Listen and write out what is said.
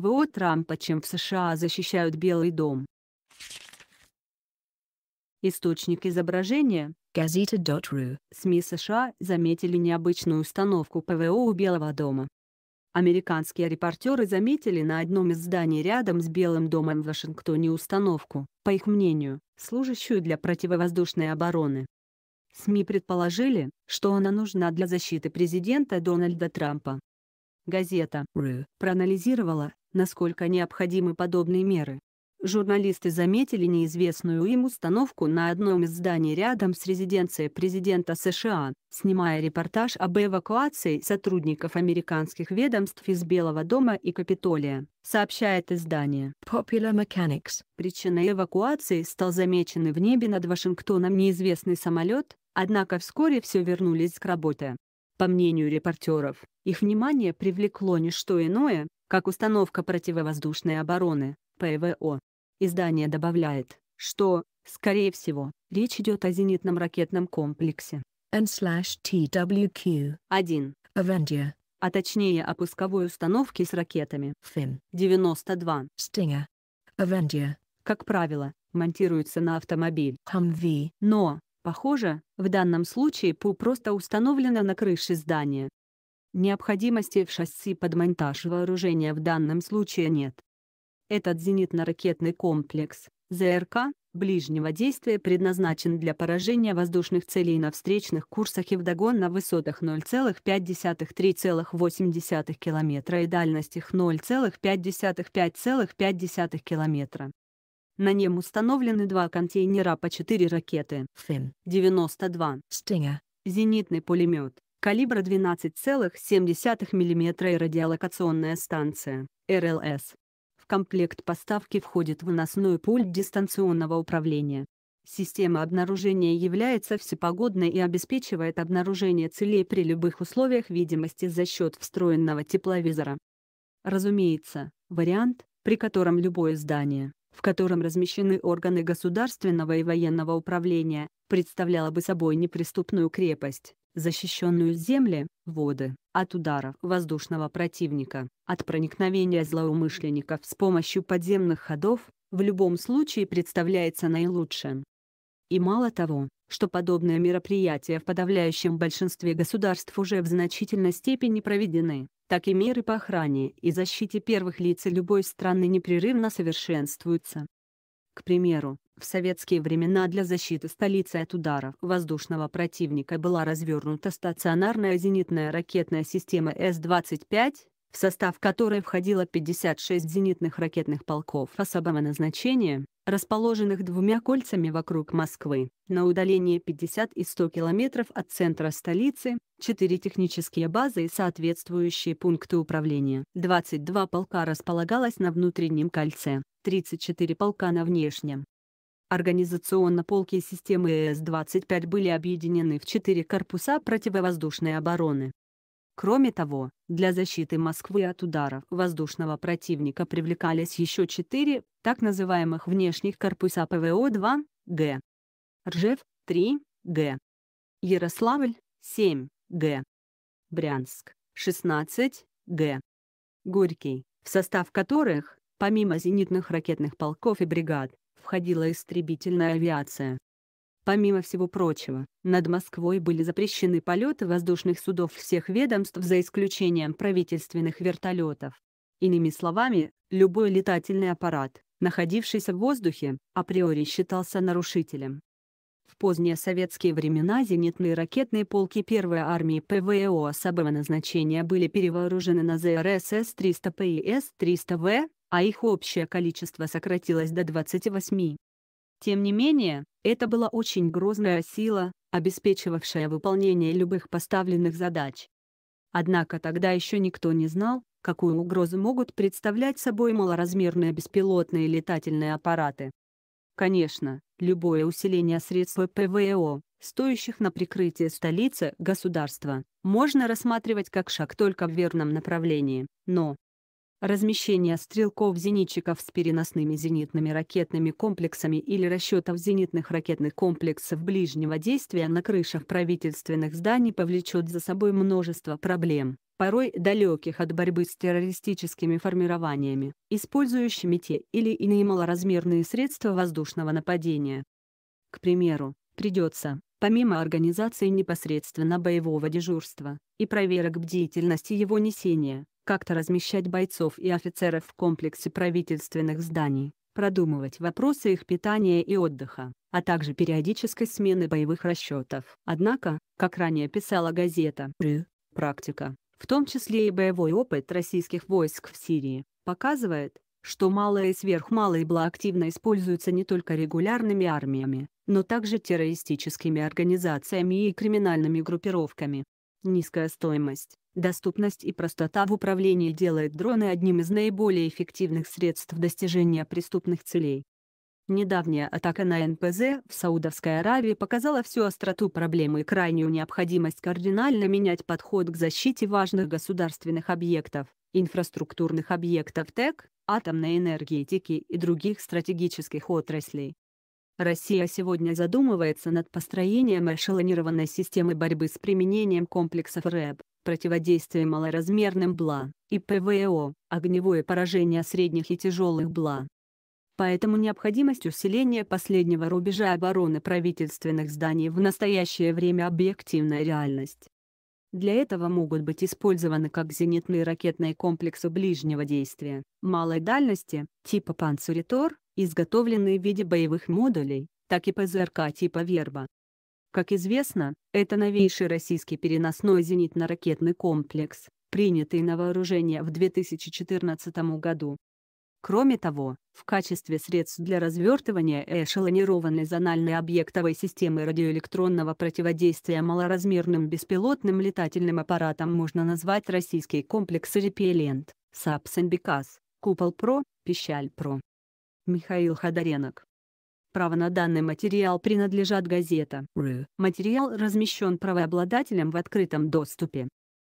ПВО Трампа, чем в США защищают Белый дом. Источник изображения Gazeta.ru СМИ США заметили необычную установку ПВО у Белого дома. Американские репортеры заметили на одном из зданий рядом с Белым домом в Вашингтоне установку, по их мнению, служащую для противовоздушной обороны. СМИ предположили, что она нужна для защиты президента Дональда Трампа. Газета «Ру» проанализировала, насколько необходимы подобные меры. Журналисты заметили неизвестную им установку на одном из зданий рядом с резиденцией президента США, снимая репортаж об эвакуации сотрудников американских ведомств из Белого дома и Капитолия, сообщает издание Popular Mechanics. Причиной эвакуации стал замеченный в небе над Вашингтоном неизвестный самолет, однако вскоре все вернулись к работе. По мнению репортеров, их внимание привлекло не что иное, как установка противовоздушной обороны, ПВО. Издание добавляет, что, скорее всего, речь идет о зенитном ракетном комплексе N-TWQ-1 Avenger, а точнее о пусковой установке с ракетами Fin-92 Stinger Avenger. Как правило, монтируется на автомобиль Humvee, но, Похоже, в данном случае ПУ просто установлена на крыше здания. Необходимости в шасси под монтаж вооружения в данном случае нет. Этот зенитно-ракетный комплекс, ЗРК, ближнего действия предназначен для поражения воздушных целей на встречных курсах и вдогон на высотах 0,5-3,8 км и дальностях 0,5-5,5 км. На нем установлены два контейнера по четыре ракеты «Фин-92» «Стингер» зенитный пулемет, калибра 12,7 мм и радиолокационная станция, РЛС. В комплект поставки входит выносной пульт дистанционного управления. Система обнаружения является всепогодной и обеспечивает обнаружение целей при любых условиях видимости за счет встроенного тепловизора. Разумеется, вариант, при котором любое здание, в котором размещены органы государственного и военного управления, представляла бы собой неприступную крепость, защищенную земли, воды, от ударов воздушного противника, от проникновения злоумышленников с помощью подземных ходов, в любом случае представляется наилучшим. И мало того, что подобные мероприятия в подавляющем большинстве государств уже в значительной степени проведены, так и меры по охране и защите первых лиц любой страны непрерывно совершенствуются. К примеру, в советские времена для защиты столицы от ударов воздушного противника была развернута стационарная зенитная ракетная система С-25, в состав которой входило 56 зенитных ракетных полков особого назначения, расположенных двумя кольцами вокруг Москвы, на удалении 50 и 100 километров от центра столицы, четыре технические базы и соответствующие пункты управления. 22 полка располагалось на внутреннем кольце, 34 полка на внешнем. Организационно полки системы ЭС-25 были объединены в четыре корпуса противовоздушной обороны, Кроме того, для защиты Москвы от ударов воздушного противника привлекались еще четыре, так называемых внешних корпуса ПВО-2, Г. Ржев, 3, Г. Ярославль, 7, Г. Брянск, 16, Г. Горький, в состав которых, помимо зенитных ракетных полков и бригад, входила истребительная авиация. Помимо всего прочего, над Москвой были запрещены полеты воздушных судов всех ведомств за исключением правительственных вертолетов. Иными словами, любой летательный аппарат, находившийся в воздухе, априори считался нарушителем. В поздние советские времена зенитные ракетные полки 1 армии ПВО особого назначения были перевооружены на ЗРС с 300 п и С-300В, а их общее количество сократилось до 28. Тем не менее, это была очень грозная сила, обеспечивавшая выполнение любых поставленных задач. Однако тогда еще никто не знал, какую угрозу могут представлять собой малоразмерные беспилотные летательные аппараты. Конечно, любое усиление средств ПВО, стоящих на прикрытие столицы государства, можно рассматривать как шаг только в верном направлении, но, Размещение стрелков-зенитчиков с переносными зенитными ракетными комплексами или расчетов зенитных ракетных комплексов ближнего действия на крышах правительственных зданий повлечет за собой множество проблем, порой далеких от борьбы с террористическими формированиями, использующими те или иные малоразмерные средства воздушного нападения. К примеру, придется, помимо организации непосредственно боевого дежурства и проверок бдительности его несения, как-то размещать бойцов и офицеров в комплексе правительственных зданий, продумывать вопросы их питания и отдыха, а также периодической смены боевых расчетов. Однако, как ранее писала газета «Рю», практика, в том числе и боевой опыт российских войск в Сирии, показывает, что малое и сверхмалое активно используются не только регулярными армиями, но также террористическими организациями и криминальными группировками. Низкая стоимость, доступность и простота в управлении делает дроны одним из наиболее эффективных средств достижения преступных целей. Недавняя атака на НПЗ в Саудовской Аравии показала всю остроту проблемы и крайнюю необходимость кардинально менять подход к защите важных государственных объектов, инфраструктурных объектов ТЭК, атомной энергетики и других стратегических отраслей. Россия сегодня задумывается над построением эшелонированной системы борьбы с применением комплексов РЭБ, противодействия малоразмерным БЛА и ПВО, огневое поражение средних и тяжелых БЛА. Поэтому необходимость усиления последнего рубежа обороны правительственных зданий в настоящее время объективная реальность. Для этого могут быть использованы как зенитные ракетные комплексы ближнего действия, малой дальности, типа Панцуритор изготовленные в виде боевых модулей, так и ПЗРК типа «Верба». Как известно, это новейший российский переносной зенитно-ракетный комплекс, принятый на вооружение в 2014 году. Кроме того, в качестве средств для развертывания эшелонированной зональной объектовой системы радиоэлектронного противодействия малоразмерным беспилотным летательным аппаратом можно назвать российский комплекс «Репеллент», «Сапсенбикас», «Купол-Про», «Пищаль-Про», Михаил Ходоренок. Право на данный материал принадлежат газета. Материал размещен правообладателем в открытом доступе.